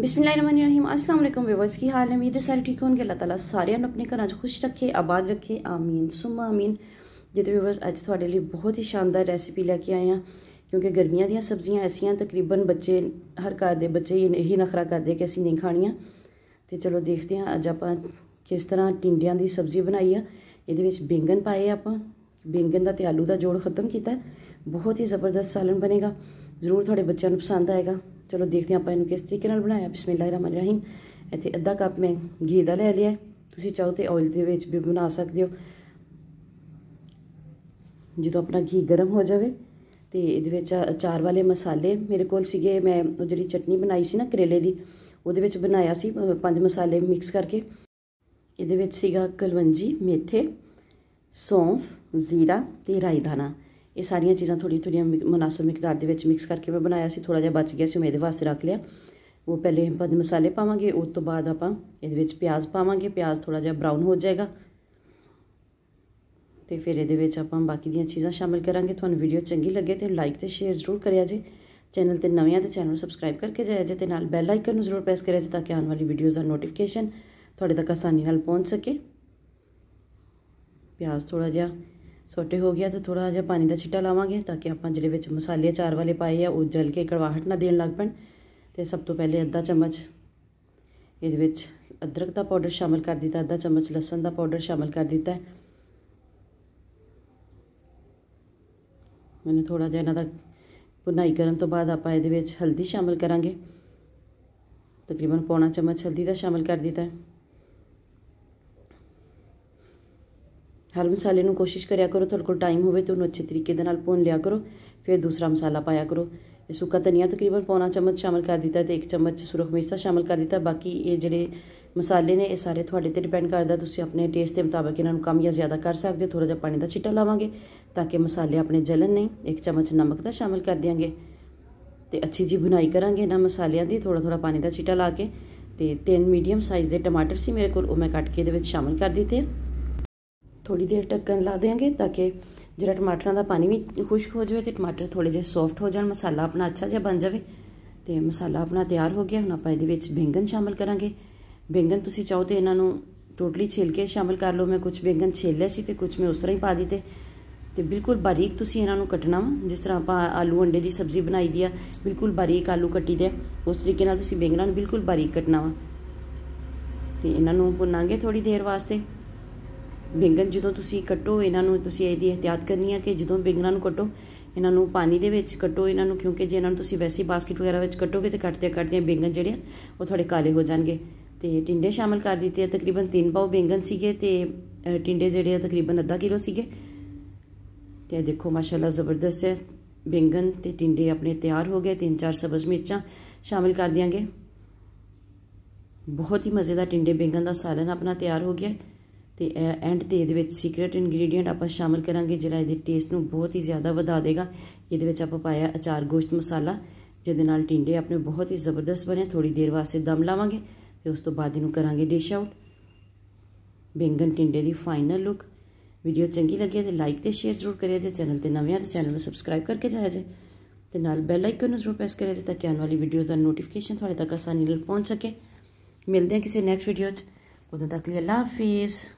बिसमीम अल्लाम व्यवर्स की हाल उम्मीद है सारे ठीक होंगे अल्लाह ताला सारे अपने घर खुश रखे आबाद रखे आमीन सुम आमीन जिते तो व्यवर्स अज थोड़े लिए बहुत ही शानदार रैसिपी लैके आए हैं क्योंकि गर्मिया दया ऐसा तकरीबन बच्चे हर घर के बच्चे यही नखरा करते कि असी नहीं खानियाँ तो चलो देखते हैं अज आप किस तरह टिंडिया की सब्जी बनाई है ये बेंगन पाए आप बेंगन का तो आलू का जोड़ खत्म किया बहुत ही ज़बरदस्त सालन बनेगा जरूर थोड़े बच्चों पसंद आएगा ਚਲੋ ਦੇਖਦੇ ਆਪਾਂ ਇਹਨੂੰ ਕਿਸ ਤਰੀਕੇ ਨਾਲ ਬਣਾਇਆ ਬਿਸਮਿਲ੍ਲਾਹਿਰਰਹਿਮਾਨਿਰਰਹੀਮ ਇੱਥੇ ਅੱਧਾ ਕੱਪ ਮੈਂ ਘੀ ਦਾ ਲੈ ਲਿਆ ਤੁਸੀਂ ਚਾਹੋ ਤੇ ਆਇਲ ਦੇ ਵਿੱਚ ਵੀ ਬਣਾ ਸਕਦੇ ਹੋ ਜਦੋਂ ਆਪਣਾ ਘੀ ਗਰਮ ਹੋ ਜਾਵੇ ਤੇ ਇਹਦੇ ਵਿੱਚ ਅਚਾਰ ਵਾਲੇ ਮਸਾਲੇ ਮੇਰੇ ਕੋਲ ਸੀਗੇ ਮੈਂ ਉਹ ਜਿਹੜੀ ਚਟਨੀ ਬਣਾਈ ਸੀ ਨਾ ਕਰੇਲੇ ਦੀ ਉਹਦੇ ਵਿੱਚ ਬਣਾਇਆ ਸੀ ਪੰਜ ਮਸਾਲੇ ਮਿਕਸ ਕਰਕੇ ਇਹਦੇ ਵਿੱਚ ਸੀਗਾ ਕਲਵੰਜੀ ਮੇਥੇ ਸੌਂਫ ਜ਼ੀਰਾ ਤੇ ਰਾਈ ਦਾਣਾ ਇਹ ਸਾਰੀਆਂ ਚੀਜ਼ਾਂ ਥੋੜੀ ਥੋੜੀਆਂ ਮناسب ਮਿਕਦਾਰ ਦੇ ਵਿੱਚ ਮਿਕਸ ਕਰਕੇ ਮੈਂ ਬਣਾਇਆ ਸੀ ਥੋੜਾ ਜਿਹਾ ਬਚ ਗਿਆ ਸੀ ਮੈਂ ਇਹਦੇ ਵਾਸਤੇ ਰੱਖ ਲਿਆ ਉਹ ਪਹਿਲੇ ਪੰਜ ਮਸਾਲੇ ਪਾਵਾਂਗੇ ਉਸ ਤੋਂ ਬਾਅਦ ਆਪਾਂ ਇਹਦੇ ਵਿੱਚ ਪਿਆਜ਼ ਪਾਵਾਂਗੇ ਪਿਆਜ਼ ਥੋੜਾ ਜਿਹਾ ਬ੍ਰਾਊਨ ਹੋ ਜਾਏਗਾ ਤੇ ਫਿਰ ਇਹਦੇ ਵਿੱਚ ਆਪਾਂ ਬਾਕੀ ਦੀਆਂ ਚੀਜ਼ਾਂ ਸ਼ਾਮਿਲ ਕਰਾਂਗੇ ਤੁਹਾਨੂੰ ਵੀਡੀਓ ਚੰਗੀ ਲੱਗੇ ਤੇ ਲਾਈਕ ਤੇ ਸ਼ੇਅਰ ਜ਼ਰੂਰ ਕਰਿਆ ਜੀ ਚੈਨਲ ਤੇ ਨਵੇਂ ਆ ਤੇ ਚੈਨਲ ਨੂੰ ਸਬਸਕ੍ਰਾਈਬ ਕਰਕੇ ਜਾਇਆ ਜੇ ਤੇ ਨਾਲ ਬੈਲ ਆਈਕਨ ਨੂੰ ਜ਼ਰੂਰ ਪ੍ਰੈਸ ਕਰਿਆ ਜੇ ਤਾਂ ਕਿ ਆਉਣ ਵਾਲੀ ਵੀਡੀਓਜ਼ ਦਾ ਨੋਟੀਫਿਕੇਸ਼ਨ ਤੁਹਾਡੇ ਤੱਕ ਆਸਾਨੀ ਨਾਲ ਪਹੁੰਚ ਸਕੇ ਪਿਆਜ਼ ਥੋੜਾ ਜਿਹਾ ਸੋਟੇ ਹੋ ਗਿਆ ਤਾਂ ਥੋੜਾ ਜਿਹਾ ਪਾਣੀ ਦਾ ਛਿੱਟਾ ਲਾਵਾਂਗੇ ਤਾਂ ਕਿ ਆਪਾਂ ਜਿਹੜੇ ਵਿੱਚ ਮਸਾਲੇ ਚਾਰ ਵਾਲੇ ਪਾਏ ਆ ਉਹ ਜਲ ਕੇ ਕੜਵਾਹਟ ਨਾ ਦੇਣ ਲੱਗ ਪੈਣ ਤੇ ਸਭ ਤੋਂ ਪਹਿਲੇ ਅੱਧਾ ਚਮਚ ਇਹਦੇ ਵਿੱਚ ਅਦਰਕ ਦਾ ਪਾਊਡਰ ਸ਼ਾਮਿਲ ਕਰ ਦਿੱਤਾ ਅੱਧਾ ਚਮਚ ਲਸਣ ਦਾ ਪਾਊਡਰ ਸ਼ਾਮਿਲ ਕਰ ਦਿੱਤਾ ਮੈਨੂੰ ਥੋੜਾ ਜਿਹਾ ਇਹਨਾਂ ਦਾ ਭੁਨਾਈ ਕਰਨ ਤੋਂ ਬਾਅਦ ਆਪਾਂ ਇਹਦੇ ਵਿੱਚ ਹਲਦੀ ਸ਼ਾਮਿਲ ਕਰਾਂਗੇ ਤਕਰੀਬਨ ਪੌਣਾ ਚਮਚ ਹਲਦੀ ਦਾ ਸ਼ਾਮਿਲ ਕਰ ਦਿੱਤਾ ਹਰ ਮਸਾਲੇ ਨੂੰ ਕੋਸ਼ਿਸ਼ ਕਰਿਆ ਕਰੋ ਤੁਹਾਡੇ ਕੋਲ ਟਾਈਮ ਹੋਵੇ ਤਾਂ ਉਹਨੂੰ ਅੱਛੇ ਤਰੀਕੇ ਦੇ ਨਾਲ ਭੁੰਨ ਲਿਆ ਕਰੋ ਫਿਰ ਦੂਸਰਾ ਮਸਾਲਾ ਪਾਇਆ ਕਰੋ ਇਹ ਸੁੱਕਾ ਧਨੀਆ ਤਕਰੀਬਨ ਪੌਣਾ ਚਮਚ ਸ਼ਾਮਲ ਕਰ ਦਿੱਤਾ ਤੇ ਇੱਕ ਚਮਚ ਸੁਰਖ ਮਿਰਚ ਦਾ ਸ਼ਾਮਲ ਕਰ ਦਿੱਤਾ ਬਾਕੀ ਇਹ ਜਿਹੜੇ ਮਸਾਲੇ ਨੇ ਇਹ ਸਾਰੇ ਤੁਹਾਡੇ ਤੇ ਡਿਪੈਂਡ ਕਰਦਾ ਤੁਸੀਂ ਆਪਣੇ ਟੇਸਟ ਦੇ ਮੁਤਾਬਕ ਇਹਨਾਂ ਨੂੰ ਕਮ ਜਾਂ ਜ਼ਿਆਦਾ ਕਰ ਸਕਦੇ ਹੋ ਥੋੜਾ ਜਿਹਾ ਪਾਣੀ ਦਾ ਛਿੱਟਾ ਲਾਵਾਂਗੇ ਤਾਂ ਕਿ ਮਸਾਲੇ ਆਪਣੇ ਜਲਨ ਨਹੀਂ ਇੱਕ ਚਮਚ ਨਮਕ ਦਾ ਸ਼ਾਮਲ ਕਰ ਦਿਆਂਗੇ ਤੇ ਅੱਛੀ ਜੀ ਬੁਨਾਈ ਕਰਾਂਗੇ ਇਹਨਾਂ ਮਸਾਲਿਆਂ ਦੀ ਥੋੜਾ ਥੋੜਾ ਪਾਣੀ ਦਾ ਛਿੱਟਾ ਲਾ ਕੇ ਤੇ ਤਿੰਨ ਮੀਡੀਅਮ ਸਾਈਜ਼ ਦੇ ਟਮਾਟਰ ਸੀ ਮੇਰੇ ਕੋਲ ਉਹ ਮੈਂ ਕੱਟ ਕੇ ਇਹਦੇ ਵਿੱਚ ਸ਼ਾਮਲ ਕਰ ਦਿੱਤੇ ਥੋੜੀ ਦੇਰ ਢੱਕਣ ਲਾ ਦੇਾਂਗੇ ਤਾਂ ਕਿ ਜਿਹੜਾ ਟਮਾਟਰਾਂ ਦਾ ਪਾਣੀ ਵੀ ਖੁਸ਼ਕ ਹੋ ਜਾਵੇ ਤੇ ਟਮਾਟਰ ਥੋੜੇ ਜਿਹਾ ਸੌਫਟ ਹੋ ਜਾਣ ਮਸਾਲਾ ਆਪਣਾ ਅੱਛਾ ਜਿਹਾ ਬਣ ਜਾਵੇ ਤੇ ਮਸਾਲਾ ਆਪਣਾ ਤਿਆਰ ਹੋ ਗਿਆ ਹੁਣ ਆਪਾਂ ਇਹਦੇ ਵਿੱਚ ਬੈਂਗਨ ਸ਼ਾਮਲ ਕਰਾਂਗੇ ਬੈਂਗਨ ਤੁਸੀਂ ਚਾਹੋ ਤੇ ਇਹਨਾਂ ਨੂੰ ਟੋਟਲੀ ਛਿਲ ਕੇ ਸ਼ਾਮਲ ਕਰ ਲਓ ਮੈਂ ਕੁਝ ਬੈਂਗਨ ਛਿੱਲੇ ਸੀ ਤੇ ਕੁਝ ਮੈਂ ਉਸ ਤਰ੍ਹਾਂ ਹੀ ਪਾ ਦਿੱਤੇ ਤੇ ਬਿਲਕੁਲ ਬਾਰੀਕ ਤੁਸੀਂ ਇਹਨਾਂ ਨੂੰ ਕੱਟਣਾ ਵਾ ਜਿਸ ਤਰ੍ਹਾਂ ਆਪਾਂ ਆਲੂ ਅੰਡੇ ਦੀ ਸਬਜ਼ੀ ਬਣਾਈ ਦੀ ਆ ਬਿਲਕੁਲ ਬਾਰੀਕ ਆਲੂ ਕੱਟੀ ਦੇ ਉਸ ਤਰੀਕੇ ਨਾਲ ਤੁਸੀਂ ਬੈਂਗਨਾਂ ਨੂੰ ਬਿਲਕੁਲ ਬਾਰੀਕ ਕੱਟਣਾ ਵਾ ਤੇ ਇਹਨਾਂ ਨੂੰ ਭੁੰਨਾਂਗੇ ਥੋੜੀ ਦੇਰ ਵਾਸਤੇ ਬੈਂਗਣ ਜਦੋਂ ਤੁਸੀਂ ਕੱਟੋ ਇਹਨਾਂ ਨੂੰ ਤੁਸੀਂ ਇਹਦੀ ਇhtiyat ਕਰਨੀ ਹੈ ਕਿ ਜਦੋਂ ਬੈਂਗਣਾਂ ਨੂੰ ਕੱਟੋ ਇਹਨਾਂ ਨੂੰ ਪਾਣੀ ਦੇ ਵਿੱਚ ਕੱਟੋ ਇਹਨਾਂ ਨੂੰ ਕਿਉਂਕਿ ਜੇ ਇਹਨਾਂ ਨੂੰ ਤੁਸੀਂ ਵੈਸੇ ਬਾਸਕਟ ਵਗੈਰਾ ਵਿੱਚ ਕੱਟੋਗੇ ਤੇ ਕੱਟਦੇ ਕੱਟਦੇ ਬੈਂਗਣ ਜਿਹੜੇ ਉਹ ਤੁਹਾਡੇ ਕਾਲੇ ਹੋ ਜਾਣਗੇ ਤੇ ਟਿੰਡੇ ਸ਼ਾਮਲ ਕਰ ਦਿੱਤੇ ਆ ਤਕਰੀਬਨ 3 ਪਾਉ ਬੈਂਗਣ ਸੀਗੇ ਤੇ ਟਿੰਡੇ ਜਿਹੜੇ ਆ ਤਕਰੀਬਨ ਅੱਧਾ ਕਿਲੋ ਸੀਗੇ ਤੇ ਦੇਖੋ ਮਾਸ਼ਾਅੱਲਾ ਜ਼ਬਰਦਸਤ ਹੈ ਬੈਂਗਣ ਤੇ ਟਿੰਡੇ ਆਪਣੇ ਤਿਆਰ ਹੋ ਗਏ 3-4 ਸਬਜ਼ ਮਿਰਚਾਂ ਸ਼ਾਮਿਲ ਕਰ ਦਿਆਂਗੇ ਬਹੁਤ ਹੀ ਮਜ਼ੇਦਾਰ ਟਿੰਡੇ ਬੈਂਗਣ ਦਾ ਸਾਲਨ ਆਪਣਾ ਤਿਆਰ ਹੋ ਗਿਆ ਤੇ ਐਂਡ ਤੇ ਇਹਦੇ ਵਿੱਚ ਸੀਕ੍ਰੀਟ ਇਨਗਰੀਡੀਅੰਟ ਆਪਾਂ ਸ਼ਾਮਿਲ ਕਰਾਂਗੇ ਜਿਹੜਾ ਇਹਦੇ ਟੇਸਟ ਨੂੰ ਬਹੁਤ ਹੀ ਜ਼ਿਆਦਾ ਵਧਾ ਦੇਗਾ ਇਹਦੇ ਵਿੱਚ ਆਪਾਂ ਪਾਇਆ ਅਚਾਰ ਗੋਸ਼ਤ ਮਸਾਲਾ ਜਿਹਦੇ ਨਾਲ ਟਿੰਡੇ ਆਪਣੇ ਬਹੁਤ ਹੀ ਜ਼ਬਰਦਸਤ ਬਣੇ ਥੋੜੀ ਦੇਰ ਵਾਸਤੇ ਦਮ ਲਾਵਾਂਗੇ ਤੇ ਉਸ ਤੋਂ ਬਾਅਦ ਇਹਨੂੰ ਕਰਾਂਗੇ ਡਿਸ਼ ਆਊਟ ਬੈਂਗਨ ਟਿੰਡੇ ਦੀ ਫਾਈਨਲ ਲੁੱਕ ਵੀਡੀਓ ਚੰਗੀ ਲੱਗੇ ਤੇ ਲਾਈਕ ਤੇ ਸ਼ੇਅਰ ਜ਼ਰੂਰ ਕਰਿਆ ਜੇ ਚੈਨਲ ਤੇ ਨਵੇਂ ਆ ਤੇ ਚੈਨਲ ਨੂੰ ਸਬਸਕ੍ਰਾਈਬ ਕਰਕੇ ਜਾਇਆ ਜੇ ਤੇ ਨਾਲ ਬੈਲ ਆਈਕਨ ਨੂੰ ਜ਼ਰੂਰ ਪ੍ਰੈਸ ਕਰਿਆ ਜੇ ਤਾਂ ਕਿ ਆਉਣ ਵਾਲੀ ਵੀਡੀਓਜ਼ ਦਾ ਨੋਟੀਫਿਕੇਸ਼ਨ ਤੁਹਾਡੇ ਤੱਕ ਆਸਾਨੀ ਨਾਲ ਪਹੁੰਚ ਸਕੇ ਮਿਲਦੇ ਹਾਂ ਕਿਸੇ ਨੈਕਸਟ ਵੀਡੀਓ 'ਚ ਉਦੋਂ ਤੱਕ ਲਈ ਅੱਲਾ ਹਾਫਿਜ਼